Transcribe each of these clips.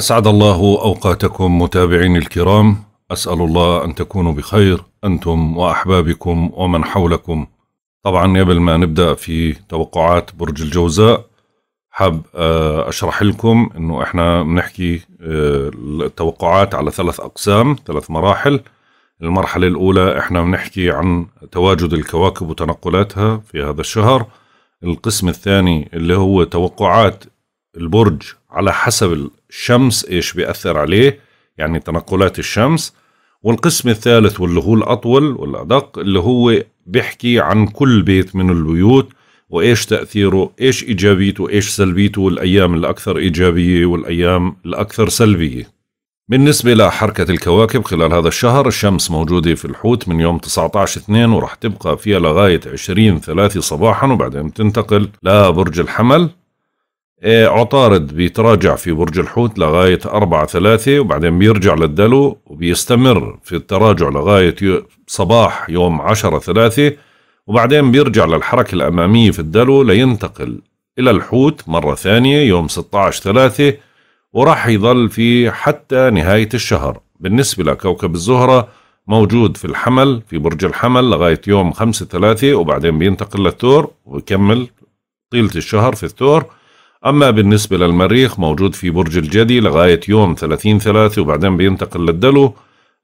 أسعد الله أوقاتكم متابعين الكرام أسأل الله أن تكونوا بخير أنتم وأحبابكم ومن حولكم طبعا قبل ما نبدأ في توقعات برج الجوزاء حاب آه، أشرح لكم أنه إحنا بنحكي آه، التوقعات على ثلاث أقسام ثلاث مراحل المرحلة الأولى إحنا بنحكي عن تواجد الكواكب وتنقلاتها في هذا الشهر القسم الثاني اللي هو توقعات البرج على حسب الشمس إيش بيأثر عليه يعني تنقلات الشمس والقسم الثالث واللي هو الأطول والأدق اللي هو بيحكي عن كل بيت من البيوت وإيش تأثيره إيش إيجابيته إيش سلبيته والأيام الأكثر إيجابية والأيام الأكثر سلبية بالنسبة لحركة الكواكب خلال هذا الشهر الشمس موجودة في الحوت من يوم 19 2 ورح تبقى فيها لغاية 20 3 صباحا وبعدين تنتقل لبرج الحمل عطارد بيتراجع في برج الحوت لغاية أربعة ثلاثة وبعدين بيرجع للدلو وبيستمر في التراجع لغاية صباح يوم عشرة ثلاثة وبعدين بيرجع للحركة الأمامية في الدلو لينتقل إلى الحوت مرة ثانية يوم 16 ثلاثة وراح يظل في حتى نهاية الشهر بالنسبة لكوكب الزهرة موجود في الحمل في برج الحمل لغاية يوم 5 ثلاثة وبعدين بينتقل للثور ويكمل طيلة الشهر في الثور أما بالنسبة للمريخ موجود في برج الجدي لغاية يوم 30 ثلاثة وبعدين بينتقل للدلو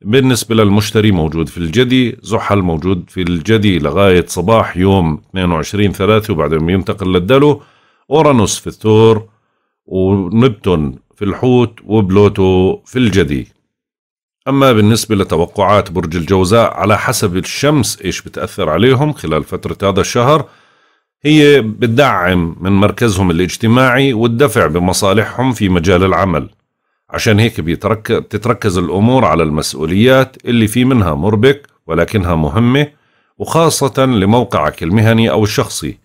بالنسبة للمشتري موجود في الجدي زحل موجود في الجدي لغاية صباح يوم 22 ثلاثة وبعدين بينتقل للدلو أورانوس في الثور ونبتون في الحوت وبلوتو في الجدي أما بالنسبة لتوقعات برج الجوزاء على حسب الشمس إيش بتأثر عليهم خلال فترة هذا الشهر هي بتدعم من مركزهم الاجتماعي والدفع بمصالحهم في مجال العمل عشان هيك بتتركز الأمور على المسؤوليات اللي في منها مربك ولكنها مهمة وخاصة لموقعك المهني أو الشخصي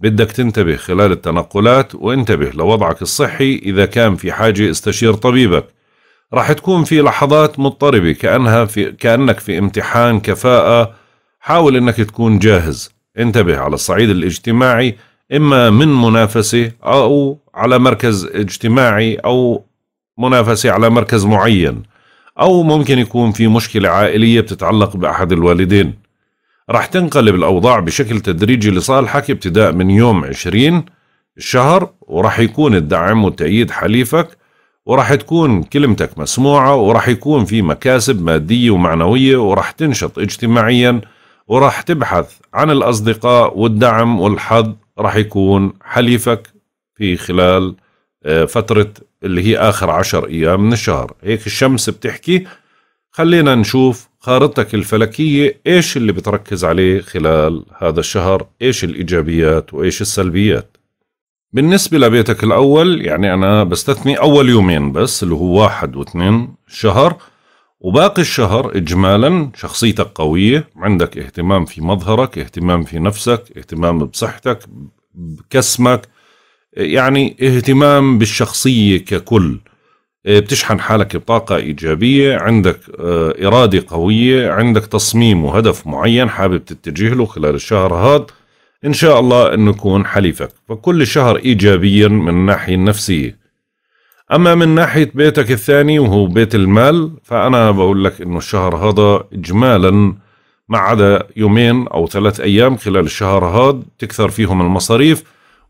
بدك تنتبه خلال التنقلات وانتبه لوضعك الصحي إذا كان في حاجة استشير طبيبك راح تكون في لحظات مضطربة كأنها في كأنك في امتحان كفاءة حاول أنك تكون جاهز انتبه على الصعيد الاجتماعي إما من منافسة أو على مركز اجتماعي أو منافسة على مركز معين أو ممكن يكون في مشكلة عائلية بتتعلق بأحد الوالدين رح تنقلب الأوضاع بشكل تدريجي لصالحك ابتداء من يوم 20 الشهر ورح يكون الدعم والتأييد حليفك ورح تكون كلمتك مسموعة ورح يكون في مكاسب مادية ومعنوية ورح تنشط اجتماعياً وراح تبحث عن الأصدقاء والدعم والحظ راح يكون حليفك في خلال آه، فترة اللي هي آخر عشر أيام من الشهر هيك الشمس بتحكي خلينا نشوف خارطتك الفلكية إيش اللي بتركز عليه خلال هذا الشهر إيش الإيجابيات وإيش السلبيات بالنسبة لبيتك الأول يعني أنا بستثني أول يومين بس اللي هو واحد واثنين شهر وباقي الشهر إجمالا شخصيتك قوية عندك اهتمام في مظهرك اهتمام في نفسك اهتمام بصحتك بكسمك يعني اهتمام بالشخصية ككل آه، بتشحن حالك بطاقة إيجابية عندك آه، إرادة قوية عندك تصميم وهدف معين حابب تتجه له خلال الشهر هذا إن شاء الله أنه يكون حليفك فكل شهر إيجابيا من الناحية النفسية اما من ناحيه بيتك الثاني وهو بيت المال فانا بقول لك انه الشهر هذا اجمالا ما عدا يومين او ثلاث ايام خلال الشهر هذا تكثر فيهم المصاريف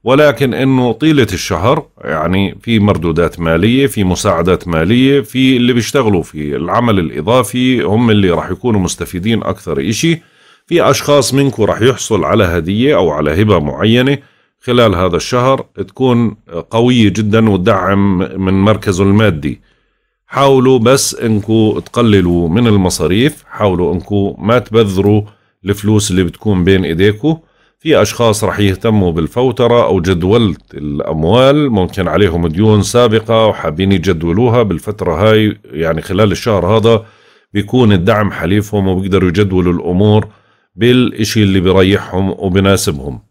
ولكن انه طيله الشهر يعني في مردودات ماليه في مساعدات ماليه في اللي بيشتغلوا في العمل الاضافي هم اللي راح يكونوا مستفيدين اكثر إشي في اشخاص منكم راح يحصل على هديه او على هبه معينه خلال هذا الشهر تكون قوية جدا وتدعم من مركزه المادي حاولوا بس انكو تقللوا من المصاريف حاولوا انكو ما تبذروا الفلوس اللي بتكون بين ايديكو في اشخاص رح يهتموا بالفوترة او جدولة الاموال ممكن عليهم ديون سابقة وحابين يجدولوها بالفترة هاي يعني خلال الشهر هذا بيكون الدعم حليفهم وبيقدروا يجدولوا الامور بالاشي اللي بيريحهم وبناسبهم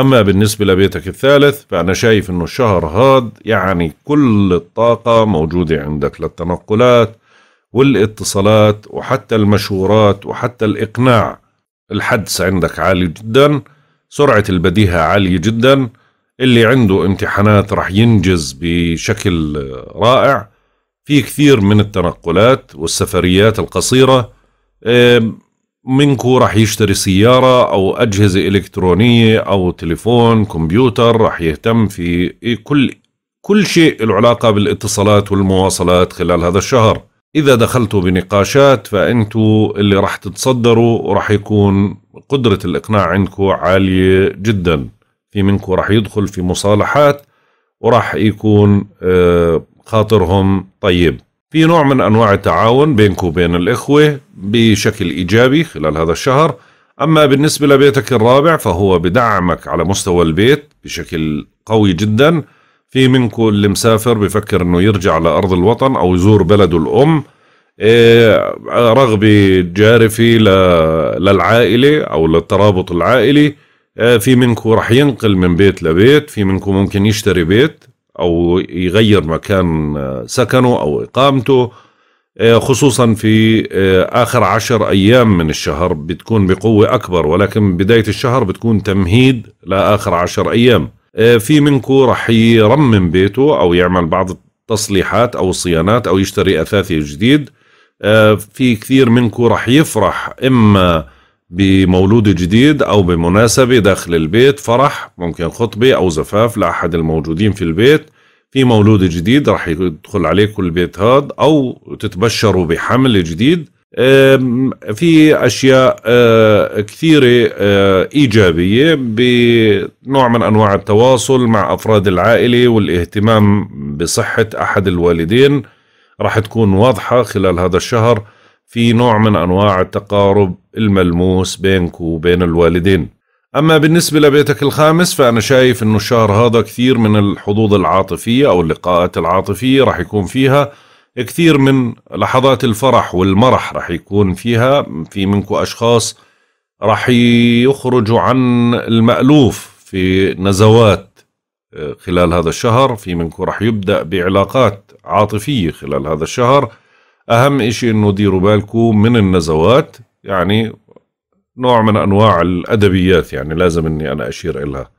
أما بالنسبة لبيتك الثالث فأنا شايف أنه الشهر هاد يعني كل الطاقة موجودة عندك للتنقلات والاتصالات وحتى المشورات وحتى الإقناع الحدس عندك عالي جدا سرعة البديهة عالية جدا اللي عنده امتحانات رح ينجز بشكل رائع في كثير من التنقلات والسفريات القصيرة منكو رح يشتري سيارة أو أجهزة إلكترونية أو تليفون كمبيوتر رح يهتم في كل كل شيء له علاقة بالاتصالات والمواصلات خلال هذا الشهر إذا دخلتوا بنقاشات فأنتوا اللي رح تتصدروا وراح يكون قدرة الإقناع عندكم عالية جدا في منكم رح يدخل في مصالحات وراح يكون آه، خاطرهم طيب في نوع من أنواع التعاون بينك وبين الإخوة بشكل إيجابي خلال هذا الشهر أما بالنسبة لبيتك الرابع فهو بدعمك على مستوى البيت بشكل قوي جدا في منكم اللي مسافر بفكر أنه يرجع لأرض الوطن أو يزور بلده الأم إيه، رغبة جارفة للعائلة أو للترابط العائلي إيه، في منكم رح ينقل من بيت لبيت في منكم ممكن يشتري بيت او يغير مكان آه، سكنه او اقامته آه، خصوصا في آه، اخر عشر ايام من الشهر بتكون بقوه اكبر ولكن بدايه الشهر بتكون تمهيد لاخر عشر ايام في منكم رح يرمم بيته او يعمل بعض التصليحات او الصيانات او يشتري اثاثي جديد في كثير منكم رح يفرح اما بمولود جديد أو بمناسبة داخل البيت فرح ممكن خطبة أو زفاف لأحد الموجودين في البيت في مولود جديد راح يدخل عليكم البيت هاد أو تتبشروا بحمل جديد في أشياء آه، كثيرة آه، إيجابية بنوع من أنواع التواصل مع أفراد العائلة والاهتمام بصحة أحد الوالدين راح تكون واضحة خلال هذا الشهر في نوع من أنواع التقارب الملموس بينك وبين الوالدين أما بالنسبة لبيتك الخامس فأنا شايف أنه الشهر هذا كثير من الحظوظ العاطفية أو اللقاءات العاطفية رح يكون فيها كثير من لحظات الفرح والمرح رح يكون فيها في منكم أشخاص رح يخرجوا عن المألوف في نزوات آه، خلال هذا الشهر في منكم رح يبدأ بعلاقات عاطفية خلال هذا الشهر اهم شيء انه ديروا بالكم من النزوات يعني نوع من انواع الادبيات يعني لازم اني انا اشير الها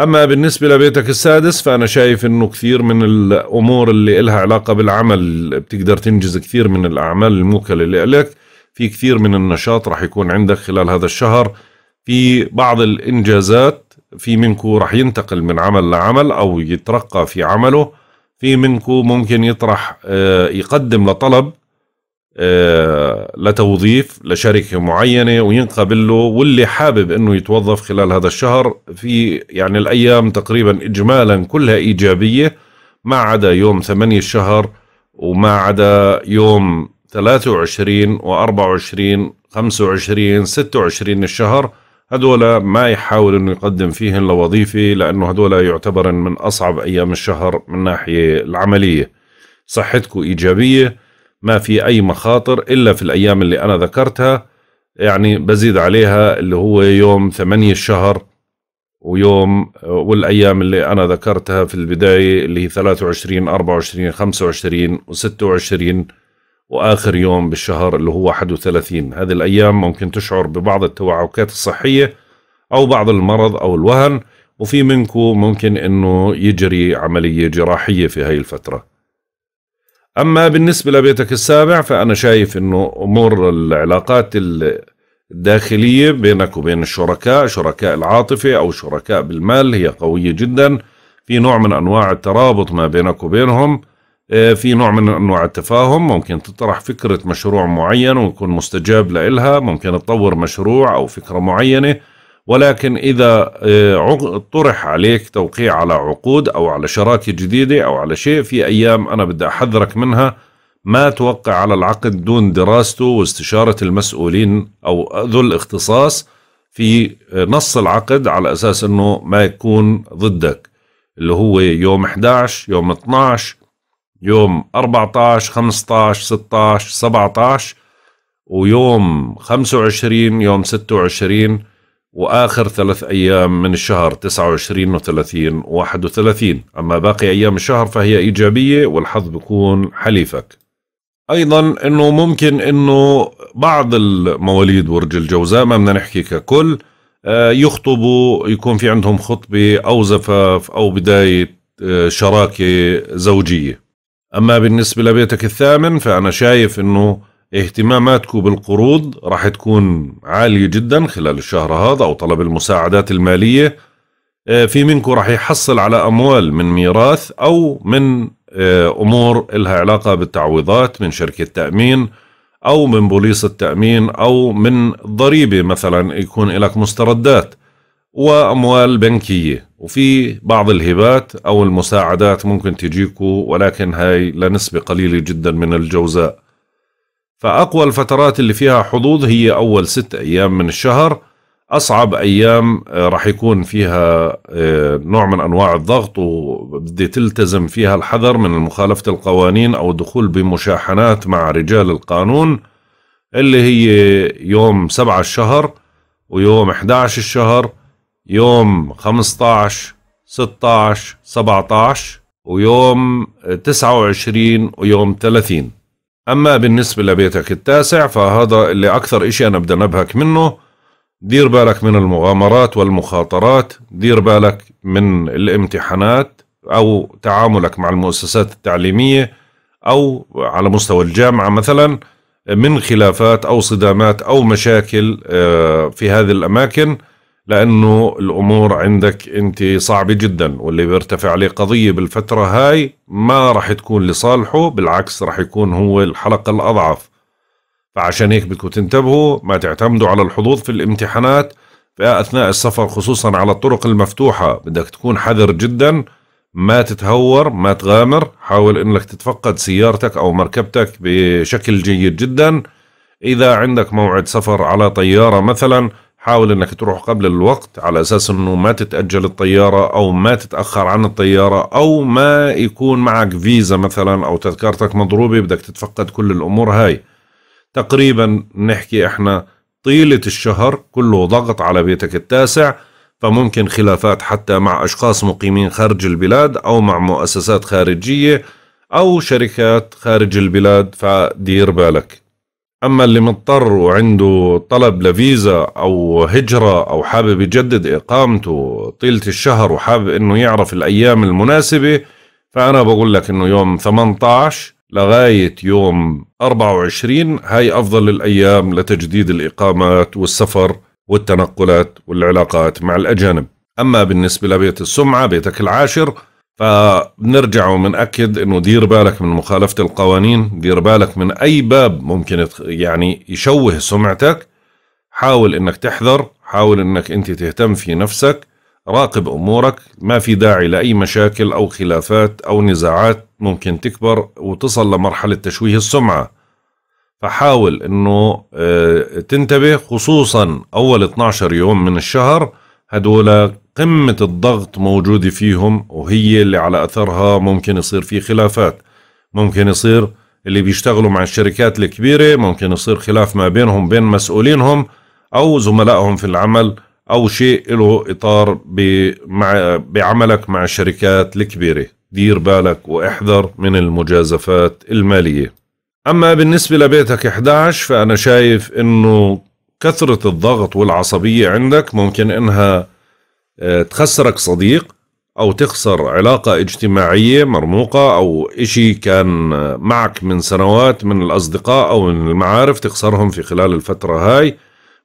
اما بالنسبه لبيتك السادس فانا شايف انه كثير من الامور اللي إلها علاقه بالعمل بتقدر تنجز كثير من الاعمال الموكله لك في كثير من النشاط راح يكون عندك خلال هذا الشهر في بعض الانجازات في منكو راح ينتقل من عمل لعمل او يترقى في عمله في منكم ممكن يطرح آه، يقدم لطلب آه، لتوظيف لشركة معينة وينقبل له واللي حابب انه يتوظف خلال هذا الشهر في يعني الايام تقريبا اجمالا كلها ايجابية ما عدا يوم 8 الشهر وما عدا يوم 23 و 24 25 26 الشهر هذولا ما يحاول انه يقدم فيهن لوظيفه لانه هذولا يعتبرن من اصعب ايام الشهر من ناحيه العمليه صحتكم ايجابيه ما في اي مخاطر الا في الايام اللي انا ذكرتها يعني بزيد عليها اللي هو يوم ثمانية الشهر ويوم والايام اللي انا ذكرتها في البدايه اللي هي 23 24 25 و26 واخر يوم بالشهر اللي هو 31 هذه الايام ممكن تشعر ببعض التوعكات الصحيه او بعض المرض او الوهن وفي منكم ممكن انه يجري عمليه جراحيه في هاي الفتره اما بالنسبه لبيتك السابع فانا شايف انه امور العلاقات الداخليه بينك وبين الشركاء شركاء العاطفه او شركاء بالمال هي قويه جدا في نوع من انواع الترابط ما بينك وبينهم آه، في نوع من انواع التفاهم ممكن تطرح فكره مشروع معين ويكون مستجاب لها ممكن تطور مشروع او فكره معينه ولكن اذا آه، طرح عليك توقيع على عقود او على شراكه جديده او على شيء في ايام انا بدي احذرك منها ما توقع على العقد دون دراسته واستشاره المسؤولين او ذو الاختصاص في آه، نص العقد على اساس انه ما يكون ضدك اللي هو يوم 11 يوم 12 يوم 14 15 16 17 ويوم 25 يوم 26 واخر ثلاث ايام من الشهر 29 و30 و31 اما باقي ايام الشهر فهي ايجابيه والحظ بيكون حليفك ايضا انه ممكن انه بعض المواليد برج الجوزاء ما بدنا نحكي ككل آه، يخطبوا يكون في عندهم خطبه او زفاف او بدايه آه، شراكه زوجيه أما بالنسبة لبيتك الثامن فأنا شايف أنه اهتماماتكم بالقروض راح تكون عالية جدا خلال الشهر هذا أو طلب المساعدات المالية آه، في منكم راح يحصل على أموال من ميراث أو من آه، أمور إلها علاقة بالتعويضات من شركة تأمين أو من بوليس التأمين أو من ضريبة مثلا يكون لك مستردات وأموال بنكية وفي بعض الهبات أو المساعدات ممكن تجيكوا ولكن هاي لنسبة قليلة جدا من الجوزاء فأقوى الفترات اللي فيها حظوظ هي أول ست أيام من الشهر أصعب أيام آه، رح يكون فيها آه، نوع من أنواع الضغط وبدي تلتزم فيها الحذر من مخالفة القوانين أو الدخول بمشاحنات مع رجال القانون اللي هي يوم سبعة الشهر ويوم 11 الشهر يوم 15 16 17 ويوم 29 ويوم 30 أما بالنسبة لبيتك التاسع فهذا اللي أكثر إشي أنا بدي أنبهك منه دير بالك من المغامرات والمخاطرات دير بالك من الامتحانات أو تعاملك مع المؤسسات التعليمية أو على مستوى الجامعة مثلا من خلافات أو صدامات أو مشاكل آه، في هذه الأماكن لأنه الأمور عندك أنت صعبة جدا واللي بيرتفع عليه قضية بالفترة هاي ما راح تكون لصالحه بالعكس راح يكون هو الحلقة الأضعف فعشان هيك بدكم تنتبهوا ما تعتمدوا على الحظوظ في الامتحانات في أثناء السفر خصوصا على الطرق المفتوحة بدك تكون حذر جدا ما تتهور ما تغامر حاول انك تتفقد سيارتك او مركبتك بشكل جيد جدا اذا عندك موعد سفر على طيارة مثلا حاول انك تروح قبل الوقت على اساس انه ما تتاجل الطياره او ما تتاخر عن الطياره او ما يكون معك فيزا مثلا او تذكرتك مضروبه بدك تتفقد كل الامور هاي تقريبا نحكي احنا طيله الشهر كله ضغط على بيتك التاسع فممكن خلافات حتى مع اشخاص مقيمين خارج البلاد او مع مؤسسات خارجيه او شركات خارج البلاد فدير بالك اما اللي مضطر وعنده طلب لفيزا او هجره او حابب يجدد اقامته طيله الشهر وحابب انه يعرف الايام المناسبه فانا بقول لك انه يوم 18 لغايه يوم 24 هاي افضل الايام لتجديد الاقامات والسفر والتنقلات والعلاقات مع الاجانب اما بالنسبه لبيت السمعه بيتك العاشر فبنرجع وبنأكد انه دير بالك من مخالفه القوانين، دير بالك من اي باب ممكن يعني يشوه سمعتك، حاول انك تحذر، حاول انك انت تهتم في نفسك، راقب امورك، ما في داعي لاي مشاكل او خلافات او نزاعات ممكن تكبر وتصل لمرحله تشويه السمعه. فحاول انه آه، تنتبه خصوصا اول 12 يوم من الشهر هدول قمة الضغط موجودة فيهم وهي اللي على أثرها ممكن يصير في خلافات ممكن يصير اللي بيشتغلوا مع الشركات الكبيرة ممكن يصير خلاف ما بينهم بين مسؤولينهم أو زملائهم في العمل أو شيء له إطار مع بعملك مع الشركات الكبيرة دير بالك واحذر من المجازفات المالية أما بالنسبة لبيتك 11 فأنا شايف أنه كثرة الضغط والعصبية عندك ممكن انها آه، تخسرك صديق او تخسر علاقة اجتماعية مرموقة او اشي كان آه، معك من سنوات من الاصدقاء او من المعارف تخسرهم في خلال الفترة هاي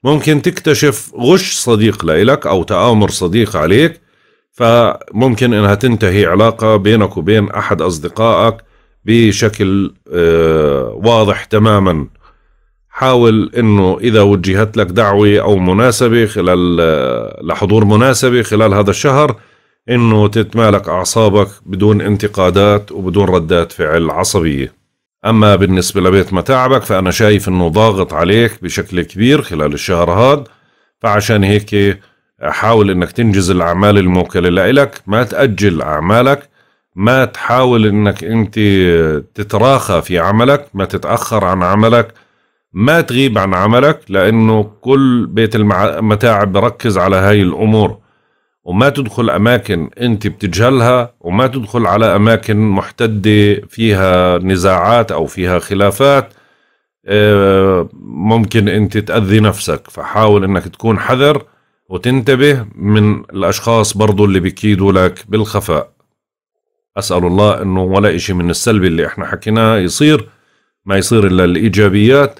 ممكن تكتشف غش صديق لإلك او تآمر صديق عليك فممكن انها تنتهي علاقة بينك وبين احد اصدقائك بشكل آه، واضح تماما حاول انه اذا وجهت لك دعوه او مناسبه خلال آه، لحضور مناسبه خلال هذا الشهر انه تتمالك اعصابك بدون انتقادات وبدون ردات فعل عصبيه. اما بالنسبه لبيت متاعبك فانا شايف انه ضاغط عليك بشكل كبير خلال الشهر هذا فعشان هيك حاول انك تنجز الاعمال الموكله لإلك ما تاجل اعمالك ما تحاول انك انت تتراخى في عملك ما تتاخر عن عملك ما تغيب عن عملك لأنه كل بيت المتاعب بركز على هاي الأمور وما تدخل أماكن أنت بتجهلها وما تدخل على أماكن محتدة فيها نزاعات أو فيها خلافات آه، ممكن أنت تأذي نفسك فحاول أنك تكون حذر وتنتبه من الأشخاص برضو اللي بيكيدوا لك بالخفاء أسأل الله أنه ولا إشي من السلبي اللي إحنا حكيناه يصير ما يصير إلا الإيجابيات